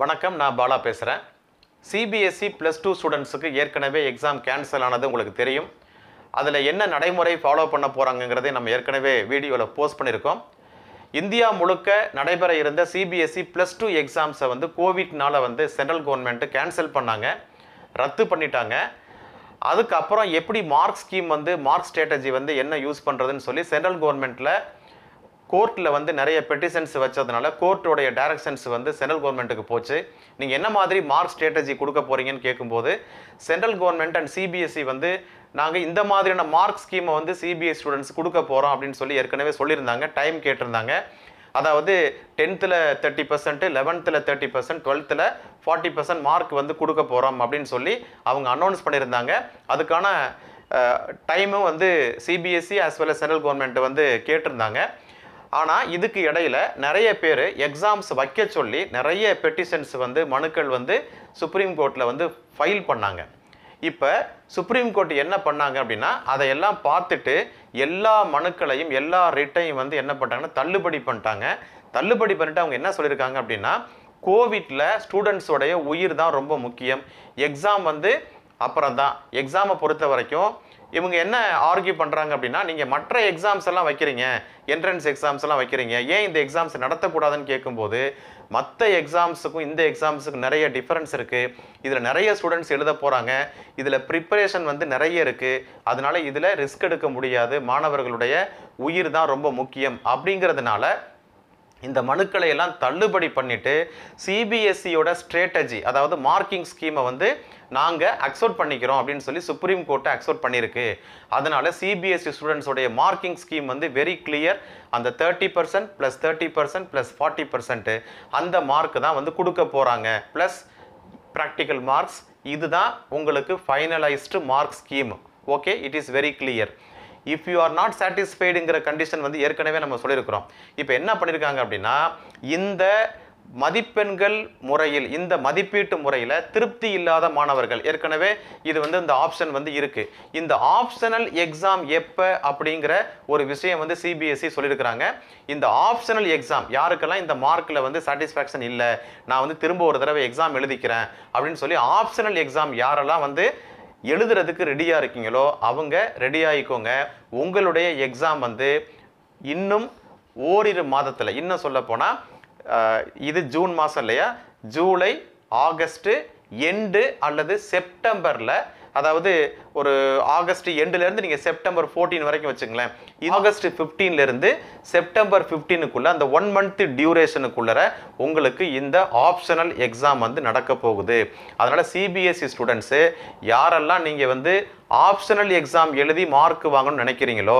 வணக்கம் நான் பாலா பேசுகிறேன் சிபிஎஸ்சி ப்ளஸ் டூ ஸ்டூடெண்ட்ஸுக்கு ஏற்கனவே எக்ஸாம் கேன்சல் ஆனது உங்களுக்கு தெரியும் அதில் என்ன நடைமுறை ஃபாலோ பண்ண போகிறாங்கங்கிறதை நம்ம ஏற்கனவே வீடியோவில் போஸ்ட் பண்ணியிருக்கோம் இந்தியா முழுக்க நடைபெற இருந்த சிபிஎஸ்சி ப்ளஸ் டூ எக்ஸாம்ஸை வந்து கோவிட்னால் வந்து சென்ட்ரல் கவர்மெண்ட்டு கேன்சல் பண்ணாங்க ரத்து பண்ணிட்டாங்க அதுக்கப்புறம் எப்படி மார்க் ஸ்கீம் வந்து மார்க் ஸ்ட்ராட்டஜி வந்து என்ன யூஸ் பண்ணுறதுன்னு சொல்லி சென்ட்ரல் கவர்மெண்ட்டில் கோர்ட்டில் வந்து நிறைய பெட்டிஷன்ஸ் வச்சதுனால கோர்ட்டோடைய டைரக்ஷன்ஸ் வந்து சென்ட்ரல் கவர்மெண்ட்டுக்கு போச்சு நீங்கள் என்ன மாதிரி மார்க் ஸ்ட்ராட்டஜி கொடுக்க போகிறீங்கன்னு கேட்கும்போது central government and CBSE e வந்து நாங்கள் இந்த மாதிரியான மார்க் ஸ்கீமை வந்து சிபிஎஸ் ஸ்டூடெண்ட்ஸ் e கொடுக்க போகிறோம் அப்படின்னு சொல்லி ஏற்கனவே சொல்லியிருந்தாங்க டைம் கேட்டிருந்தாங்க அதாவது டென்த்தில் தேர்ட்டி பர்சன்ட்டு லெவன்த்தில் தேர்ட்டி பர்சன்ட் டுவெல்த்தில் ஃபார்ட்டி பர்சன்ட் மார்க் வந்து கொடுக்க போகிறோம் அப்படின்னு சொல்லி அவங்க அனௌன்ஸ் பண்ணியிருந்தாங்க அதுக்கான டைமும் வந்து CBSE as well as central government வந்து கேட்டிருந்தாங்க ஆனால் இதுக்கு இடையில் நிறைய பேர் எக்ஸாம்ஸ் வைக்க சொல்லி நிறைய பெட்டிஷன்ஸ் வந்து மனுக்கள் வந்து சுப்ரீம் கோர்ட்டில் வந்து ஃபைல் பண்ணாங்க இப்போ சுப்ரீம் கோர்ட் என்ன பண்ணாங்க அப்படின்னா அதையெல்லாம் பார்த்துட்டு எல்லா மனுக்களையும் எல்லா ரிட்டையும் வந்து என்ன பண்ணிட்டாங்கன்னா தள்ளுபடி பண்ணிட்டாங்க தள்ளுபடி பண்ணிட்டு அவங்க என்ன சொல்லியிருக்காங்க அப்படின்னா கோவிட்டில் ஸ்டூடெண்ட்ஸோடைய உயிர் தான் ரொம்ப முக்கியம் எக்ஸாம் வந்து அப்புறம் தான் எக்ஸாமை பொறுத்த வரைக்கும் இவங்க என்ன ஆர்கியூ பண்ணுறாங்க அப்படின்னா நீங்கள் மற்ற எக்ஸாம்ஸ் எல்லாம் வைக்கிறீங்க என்ட்ரன்ஸ் எக்ஸாம்ஸ் எல்லாம் வைக்கிறீங்க ஏன் இந்த எக்ஸாம்ஸ் நடத்தக்கூடாதுன்னு கேட்கும்போது மற்ற எக்ஸாம்ஸுக்கும் இந்த எக்ஸாம்ஸுக்கும் நிறைய டிஃப்ரென்ஸ் இருக்குது இதில் நிறைய ஸ்டூடெண்ட்ஸ் எழுத போகிறாங்க இதில் ப்ரிப்பரேஷன் வந்து நிறைய இருக்குது அதனால் இதில் ரிஸ்க் எடுக்க முடியாது மாணவர்களுடைய உயிர் தான் ரொம்ப முக்கியம் அப்படிங்கிறதுனால இந்த மனுக்களை எல்லாம் தள்ளுபடி பண்ணிவிட்டு சிபிஎஸ்சியோட e ஸ்ட்ரேட்டஜி அதாவது மார்க்கிங் ஸ்கீமை வந்து நாங்கள் அக்செப்ட் பண்ணிக்கிறோம் அப்படின்னு சொல்லி சுப்ரீம் கோர்ட்டை அக்செப்ட் பண்ணியிருக்கு அதனால் சிபிஎஸ்சி ஸ்டூடெண்ட்ஸோடைய மார்க்கிங் ஸ்கீம் வந்து வெரி கிளியர் அந்த thirty percent plus thirty percent plus forty percent அந்த மார்க் தான் வந்து கொடுக்க போகிறாங்க ப்ளஸ் ப்ராக்டிக்கல் மார்க்ஸ் இதுதான் உங்களுக்கு finalised mark scheme okay it is very clear if you are not சாட்டிஸ்ஃபைடுங்கிற கண்டிஷன் வந்து ஏற்கனவே நம்ம சொல்லியிருக்கிறோம் இப்போ என்ன பண்ணியிருக்காங்க அப்படின்னா இந்த மதிப்பெண்கள் முறையில் இந்த மதிப்பீட்டு முறையில் திருப்தி இல்லாத மாணவர்கள் ஏற்கனவே இது வந்து இந்த ஆப்ஷன் வந்து இருக்குது இந்த ஆப்ஷனல் எக்ஸாம் எப்போ அப்படிங்கிற ஒரு விஷயம் வந்து சிபிஎஸ்சி e சொல்லியிருக்கிறாங்க இந்த ஆப்ஷனல் எக்ஸாம் யாருக்கெல்லாம் இந்த மார்க்கில் வந்து சாட்டிஸ்ஃபேக்ஷன் இல்லை நான் வந்து திரும்ப ஒரு தடவை எக்ஸாம் எழுதிக்கிறேன் அப்படின்னு சொல்லி ஆப்ஷனல் எக்ஸாம் யாரெல்லாம் வந்து எழுதுறதுக்கு ரெடியாக இருக்கீங்களோ அவங்க ரெடியாகிக்கோங்க உங்களுடைய எக்ஸாம் வந்து இன்னும் ஓரிரு மாதத்தில் இன்னும் சொல்லப்போனால் இது ஜூன் மாதம் இல்லையா ஜூலை ஆகஸ்ட்டு எண்டு அல்லது செப்டம்பரில் அதாவது ஒரு ஆகஸ்ட் எண்டுலேருந்து நீங்கள் செப்டம்பர் ஃபோர்டீன் வரைக்கும் வச்சுங்களேன் ஆகஸ்ட் ஃபிஃப்டீன்லேருந்து செப்டம்பர் ஃபிஃப்டீனுக்குள்ளே அந்த ஒன் மந்த் டியூரேஷனுக்குள்ளே உங்களுக்கு இந்த ஆப்ஷனல் எக்ஸாம் வந்து நடக்க போகுது அதனால் சிபிஎஸ்சி ஸ்டூடெண்ட்ஸு யாரெல்லாம் நீங்கள் வந்து ஆப்ஷனல் எக்ஸாம் எழுதி மார்க் வாங்கணும்னு நினைக்கிறீங்களோ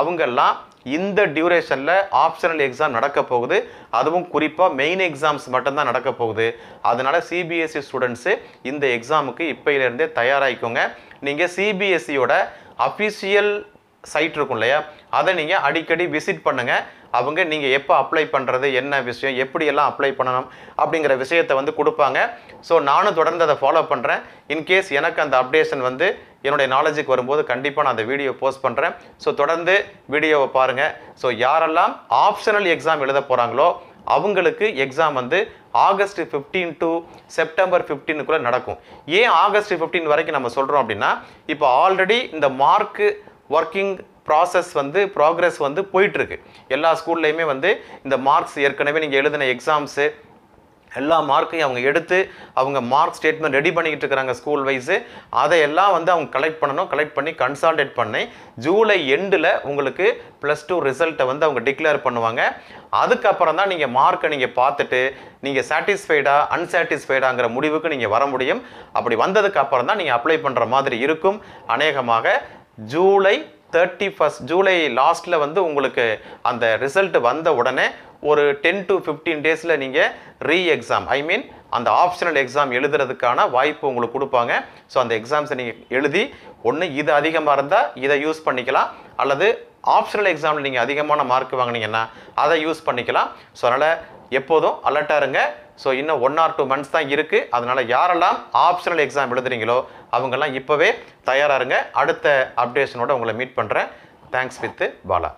அவங்கெல்லாம் இந்த டியூரேஷனில் ஆப்ஷனல் எக்ஸாம் நடக்க போகுது அதுவும் குறிப்பாக மெயின் எக்ஸாம்ஸ் மட்டும்தான் நடக்க போகுது அதனால் சிபிஎஸ்சி ஸ்டூடெண்ட்ஸு இந்த எக்ஸாமுக்கு இப்போயிலேருந்தே தயாராகிக்கோங்க நீங்கள் சிபிஎஸ்சியோட அஃபிஷியல் சைட் இருக்கும் இல்லையா அதை நீங்கள் அடிக்கடி விசிட் பண்ணுங்கள் அவங்க நீங்கள் எப்போ அப்ளை பண்ணுறது என்ன விஷயம் எப்படியெல்லாம் அப்ளை பண்ணணும் அப்படிங்கிற விஷயத்தை வந்து கொடுப்பாங்க ஸோ நானும் தொடர்ந்து அதை ஃபாலோ பண்ணுறேன் இன்கேஸ் எனக்கு அந்த அப்டேஷன் வந்து என்னுடைய நாலேஜுக்கு வரும்போது கண்டிப்பாக நான் அந்த வீடியோ போஸ்ட் பண்ணுறேன் ஸோ தொடர்ந்து வீடியோவை பாருங்கள் ஸோ யாரெல்லாம் ஆப்ஷனல் எக்ஸாம் எழுத போகிறாங்களோ அவங்களுக்கு எக்ஸாம் வந்து ஆகஸ்ட் ஃபிஃப்டீன் டு செப்டம்பர் ஃபிஃப்டீனுக்குள்ளே நடக்கும் ஏன் ஆகஸ்ட் ஃபிஃப்டீன் வரைக்கும் நம்ம சொல்கிறோம் அப்படின்னா இப்போ ஆல்ரெடி இந்த மார்க்கு ஒர்க்கிங் ப்ராசஸ் வந்து ப்ராக்ரெஸ் வந்து போயிட்டுருக்கு எல்லா ஸ்கூல்லையுமே வந்து இந்த மார்க்ஸ் ஏற்கனவே நீங்கள் எழுதின எக்ஸாம்ஸு எல்லா மார்க்கையும் அவங்க எடுத்து அவங்க மார்க் ஸ்டேட்மெண்ட் ரெடி பண்ணிக்கிட்டு இருக்கிறாங்க ஸ்கூல் வைஸு அதையெல்லாம் வந்து அவங்க கலெக்ட் பண்ணணும் கலெக்ட் பண்ணி கன்சால்டேட் பண்ணி ஜூலை எண்டில் உங்களுக்கு ப்ளஸ் டூ ரிசல்ட்டை வந்து அவங்க டிக்ளேர் பண்ணுவாங்க அதுக்கப்புறம் தான் நீங்கள் மார்க்கை நீங்கள் பார்த்துட்டு நீங்கள் சாட்டிஸ்ஃபைடாக அன்சாட்டிஸ்ஃபைடாங்கிற முடிவுக்கு நீங்கள் வர முடியும் அப்படி வந்ததுக்கு அப்புறம் தான் நீங்கள் அப்ளை பண்ணுற மாதிரி இருக்கும் அநேகமாக ஜூலை தேர்ட்டி ஃபஸ்ட் ஜூலை லாஸ்ட்டில் வந்து உங்களுக்கு அந்த ரிசல்ட் வந்த உடனே ஒரு டென் டு ஃபிஃப்டீன் டேஸில் நீங்கள் ரீ எக்ஸாம் ஐ மீன் அந்த ஆப்ஷனல் எக்ஸாம் எழுதுறதுக்கான வாய்ப்பு உங்களுக்கு கொடுப்பாங்க ஸோ அந்த எக்ஸாம்ஸை நீங்கள் எழுதி ஒன்று இது அதிகமாக இருந்தால் இதை யூஸ் பண்ணிக்கலாம் அல்லது ஆப்ஷனல் எக்ஸாமில் நீங்கள் அதிகமான மார்க் வாங்கினீங்கன்னா அதை யூஸ் பண்ணிக்கலாம் ஸோ அதனால் எப்போதும் அலர்ட்டாக இருங்க ஸோ இன்னும் ஒன் ஆர் டூ மந்த்ஸ் தான் இருக்குது அதனால் யாரெல்லாம் ஆப்ஷனல் எக்ஸாம் எழுதுறீங்களோ அவங்கெல்லாம் இப்போவே தயாராக இருங்க அடுத்த அப்டேஷனோட உங்களை மீட் பண்ணுறேன் தேங்க்ஸ் வித்து பாலா